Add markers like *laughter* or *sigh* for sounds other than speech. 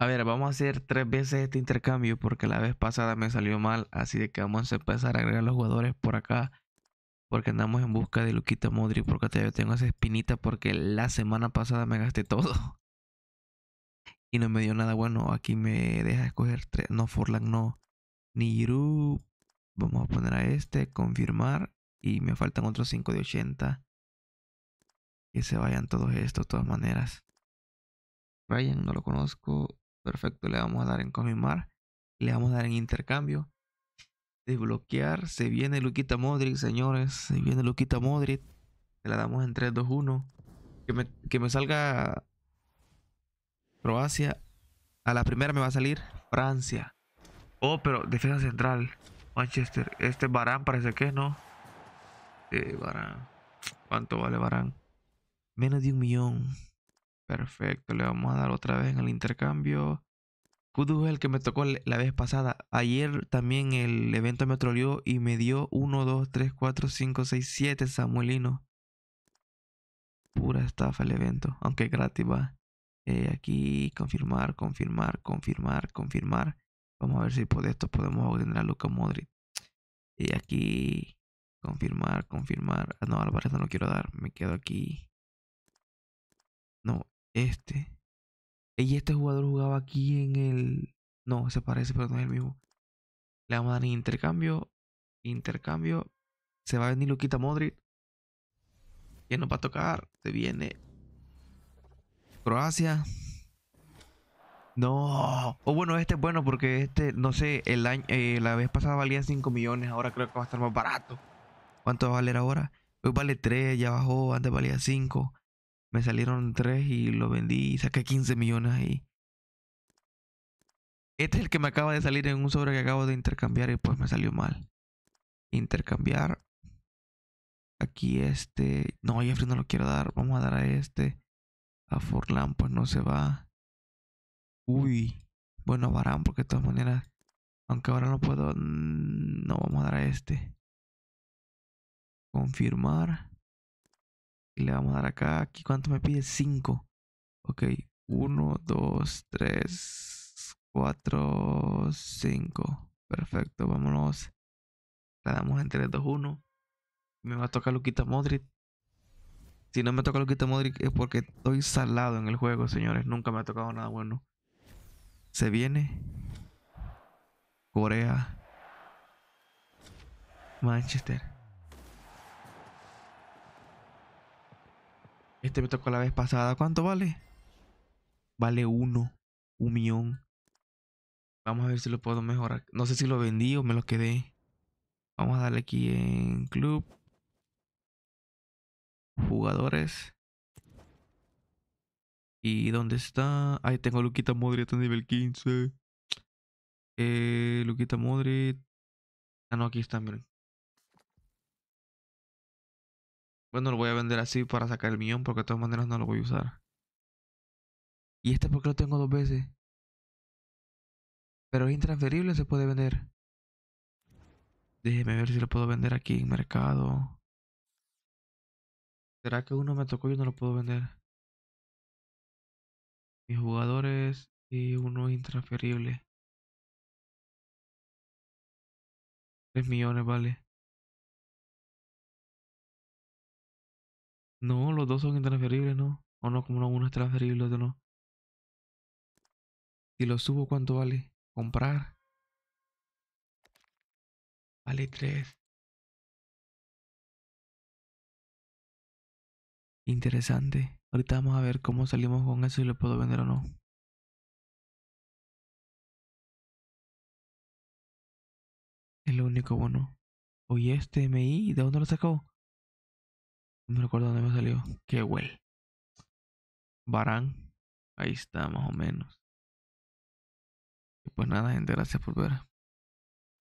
A ver, vamos a hacer tres veces este intercambio porque la vez pasada me salió mal, así que vamos a empezar a agregar los jugadores por acá. Porque andamos en busca de Luquita Modri, porque todavía tengo esa espinita porque la semana pasada me gasté todo. *laughs* Y no me dio nada bueno, aquí me deja escoger tres, no Forlan, no. Ni vamos a poner a este, confirmar. Y me faltan otros cinco de 80. Que se vayan todos estos, de todas maneras. Ryan no lo conozco. Perfecto, le vamos a dar en confirmar. Le vamos a dar en intercambio. Desbloquear. Se viene Luquita Modric, señores. Se viene Luquita Modric. Le la damos en 3, 2, 1. Que me, que me salga Croacia. A la primera me va a salir Francia. Oh, pero defensa central. Manchester. Este Barán parece que no. Sí, eh, Barán. ¿Cuánto vale Barán? Menos de un millón. Perfecto, le vamos a dar otra vez en el intercambio. Kudu es el que me tocó la vez pasada. Ayer también el evento me troleó y me dio 1, 2, 3, 4, 5, 6, 7 Samuelino. Pura estafa el evento, aunque gratis va. Eh, aquí, confirmar, confirmar, confirmar, confirmar. Vamos a ver si por esto podemos obtener a Luca Modric. Y aquí, confirmar, confirmar. Ah, no, Álvarez no lo quiero dar, me quedo aquí. No, este. Y este jugador jugaba aquí en el. No, se parece, pero no es el mismo. Le vamos a dar intercambio. Intercambio. Se va a venir Luquita Modric. Ya nos va a tocar. Se viene. Croacia. No. O oh, bueno, este es bueno porque este, no sé, el año, eh, la vez pasada valía 5 millones. Ahora creo que va a estar más barato. ¿Cuánto va a valer ahora? Hoy vale 3, ya bajó. Antes valía 5. Me salieron tres y lo vendí y saqué 15 millones ahí. Este es el que me acaba de salir en un sobre que acabo de intercambiar y pues me salió mal. Intercambiar. Aquí este. No, Jeffrey no lo quiero dar. Vamos a dar a este. A Forlan, pues no se va. Uy. Bueno, Barán, porque de todas maneras. Aunque ahora no puedo. No, vamos a dar a este. Confirmar. Y le vamos a dar acá. ¿Aquí cuánto me pide? 5. Ok. 1, 2, 3, 4, 5. Perfecto, vámonos. Le damos en 3, 2, 1. Me va a tocar Luquita Modric. Si no me toca Luquita Modric es porque estoy salado en el juego, señores. Nunca me ha tocado nada bueno. Se viene. Corea. Manchester. me tocó la vez pasada. ¿Cuánto vale? Vale uno. Un millón. Vamos a ver si lo puedo mejorar. No sé si lo vendí o me lo quedé. Vamos a darle aquí en club. Jugadores. ¿Y dónde está? Ahí tengo Luquita Modric en nivel 15. Eh, Luquita Ah, no, aquí está, miren. Bueno, lo voy a vender así para sacar el millón porque de todas maneras no lo voy a usar. ¿Y este por lo tengo dos veces? Pero es intransferible, se puede vender. Déjeme ver si lo puedo vender aquí en mercado. ¿Será que uno me tocó y no lo puedo vender? Mis jugadores y uno intransferible. Tres millones, vale. No, los dos son intransferibles, ¿no? O no, como uno es transferible, otro no. Si lo subo, ¿cuánto vale? Comprar. Vale 3. Interesante. Ahorita vamos a ver cómo salimos con eso y lo puedo vender o no. Es lo único bueno. Oye, este MI, ¿de dónde lo sacó? No recuerdo dónde me salió. huel. Barán. Ahí está, más o menos. Y pues nada, gente, gracias por ver.